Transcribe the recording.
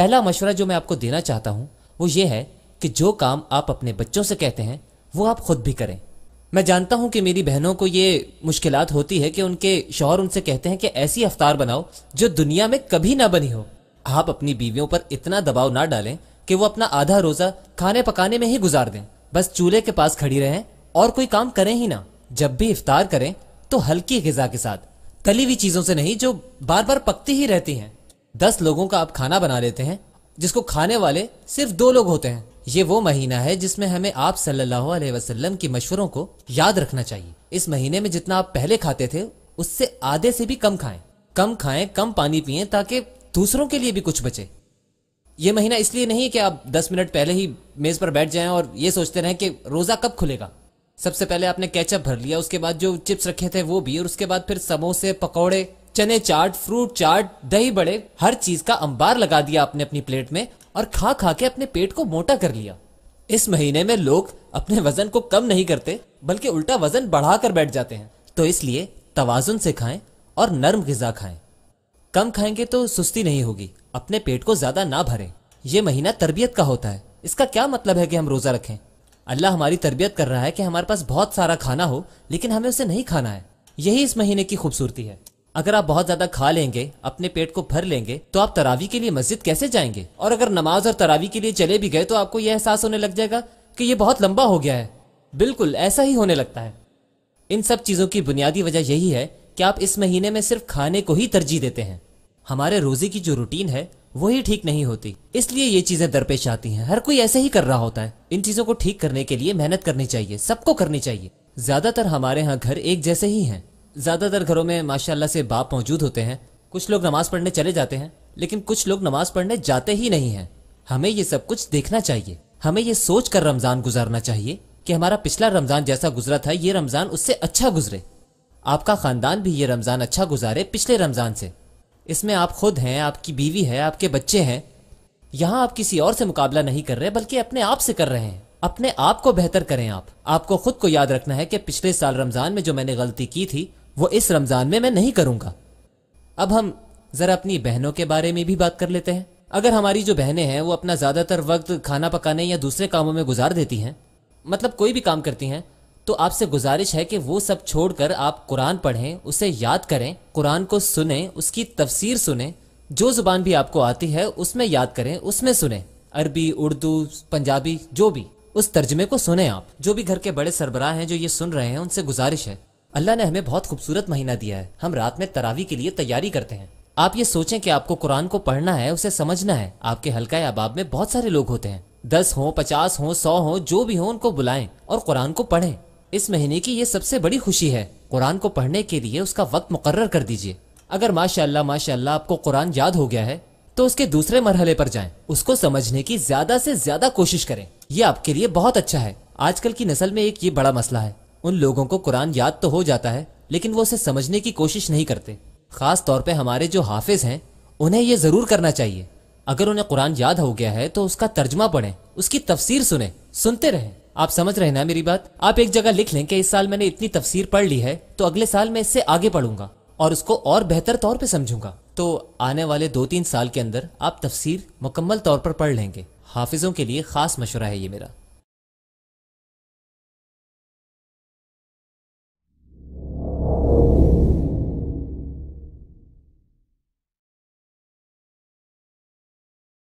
पहला मशवरा जो मैं आपको देना चाहता हूँ वो ये है कि जो काम आप अपने बच्चों से कहते हैं वो आप खुद भी करें मैं जानता हूँ कि मेरी बहनों को ये मुश्किल होती है कि उनके शोहर उनसे कहते हैं कि ऐसी अवतार बनाओ जो दुनिया में कभी ना बनी हो आप अपनी बीवियों पर इतना दबाव ना डालें कि वो अपना आधा रोजा खाने पकाने में ही गुजार दें बस चूल्हे के पास खड़ी रहें और कोई काम करें ही ना जब भी इफ्तार करें तो हल्की गजा के साथ तली हुई चीजों से नहीं जो बार बार पकती ही रहती हैं दस लोगों का आप खाना बना लेते हैं जिसको खाने वाले सिर्फ दो लोग होते हैं ये वो महीना है जिसमें हमें आप सल्लल्लाहु अलैहि वसल्लम की मशवरों को याद रखना चाहिए इस महीने में जितना आप पहले खाते थे उससे आधे से भी कम खाएं कम खाएं कम पानी पिए ताकि दूसरों के लिए भी कुछ बचे ये महीना इसलिए नहीं है कि आप 10 मिनट पहले ही मेज पर बैठ जाएं और ये सोचते रहें कि रोजा कब खुलेगा सबसे पहले आपने कैचअप भर लिया उसके बाद जो चिप्स रखे थे वो भी और उसके बाद फिर समोसे पकौड़े चने चाट फ्रूट चाट दही बड़े हर चीज का अंबार लगा दिया अपने अपनी प्लेट में और खा खा के अपने पेट को मोटा कर लिया इस महीने में लोग अपने वजन को कम नहीं करते बल्कि उल्टा वजन बढ़ाकर बैठ जाते हैं तो इसलिए तवाजुन से खाएं और नर्म गजा खाएं कम खाएंगे तो सुस्ती नहीं होगी अपने पेट को ज्यादा ना भरें ये महीना तरबियत का होता है इसका क्या मतलब है कि हम रोजा रखें अल्लाह हमारी तरबियत कर रहा है कि हमारे पास बहुत सारा खाना हो लेकिन हमें उसे नहीं खाना है यही इस महीने की खूबसूरती है अगर आप बहुत ज्यादा खा लेंगे अपने पेट को भर लेंगे तो आप तरावी के लिए मस्जिद कैसे जाएंगे और अगर नमाज और तरावी के लिए चले भी गए तो आपको यह एहसास होने लग जाएगा कि यह बहुत लंबा हो गया है बिल्कुल ऐसा ही होने लगता है इन सब चीजों की बुनियादी वजह यही है कि आप इस महीने में सिर्फ खाने को ही तरजीह देते हैं हमारे रोजे की जो रूटीन है वही ठीक नहीं होती इसलिए ये चीजें दरपेश आती हैं हर कोई ऐसे ही कर रहा होता है इन चीजों को ठीक करने के लिए मेहनत करनी चाहिए सबको करनी चाहिए ज्यादातर हमारे यहाँ घर एक जैसे ही हैं ज़्यादातर घरों में माशाल्लाह से बाप मौजूद होते हैं कुछ लोग नमाज पढ़ने चले जाते हैं लेकिन कुछ लोग नमाज पढ़ने जाते ही नहीं हैं हमें ये सब कुछ देखना चाहिए हमें ये सोच कर रमज़ान गुजारना चाहिए कि हमारा पिछला रमज़ान जैसा गुजरा था ये रमज़ान उससे अच्छा गुजरे आपका ख़ानदान भी ये रमज़ान अच्छा गुजारे पिछले रमज़ान से इसमें आप खुद हैं आपकी बीवी है आपके बच्चे हैं यहाँ आप किसी और से मुकाबला नहीं कर रहे बल्कि अपने आप से कर रहे हैं अपने आप को बेहतर करें आप आपको खुद को याद रखना है कि पिछले साल रमज़ान में जो मैंने गलती की थी वो इस रमज़ान में मैं नहीं करूँगा अब हम ज़रा अपनी बहनों के बारे में भी बात कर लेते हैं अगर हमारी जो बहनें हैं वो अपना ज़्यादातर वक्त खाना पकाने या दूसरे कामों में गुजार देती हैं मतलब कोई भी काम करती हैं तो आपसे गुजारिश है कि वो सब छोड़कर आप कुरान पढ़ें उसे याद करें कुरान को सुने उसकी तफसीर सुने जो जुबान भी आपको आती है उसमें याद करें उसमें सुने अरबी उर्दू पंजाबी जो भी उस तर्जमे को सुने आप जो भी घर के बड़े सरबराह हैं जो ये सुन रहे हैं उनसे गुजारिश है अल्लाह ने हमें बहुत खूबसूरत महीना दिया है हम रात में तरावी के लिए तैयारी करते हैं आप ये सोचें कि आपको कुरान को पढ़ना है उसे समझना है आपके हल्का अबाब में बहुत सारे लोग होते हैं दस हो पचास हो सौ हो जो भी हो उनको बुलाएं और कुरान को पढ़ें इस महीने की ये सबसे बड़ी खुशी है कुरान को पढ़ने के लिए उसका वक्त मुक्र कर दीजिए अगर माशाल्लाह माशाल्लाह आपको कुरान याद हो गया है तो उसके दूसरे मरहले पर जाएं उसको समझने की ज्यादा से ज्यादा कोशिश करें ये आपके लिए बहुत अच्छा है आजकल की नस्ल में एक ये बड़ा मसला है उन लोगों को कुरान याद तो हो जाता है लेकिन वो उसे समझने की कोशिश नहीं करते ख़ास तौर पे हमारे जो हाफिज़ हैं उन्हें ये ज़रूर करना चाहिए अगर उन्हें कुरान याद हो गया है तो उसका तर्जमा पढ़ें उसकी तफसीर सुने सुनते रहें आप समझ रहे ना मेरी बात आप एक जगह लिख लें कि इस साल मैंने इतनी तफसीर पढ़ ली है तो अगले साल मैं इससे आगे पढ़ूंगा और उसको और बेहतर तौर पर समझूंगा तो आने वाले दो तीन साल के अंदर आप तफसीर मुकम्मल तौर पर पढ़ लेंगे हाफिज़ों के लिए खास मशुरा है ये मेरा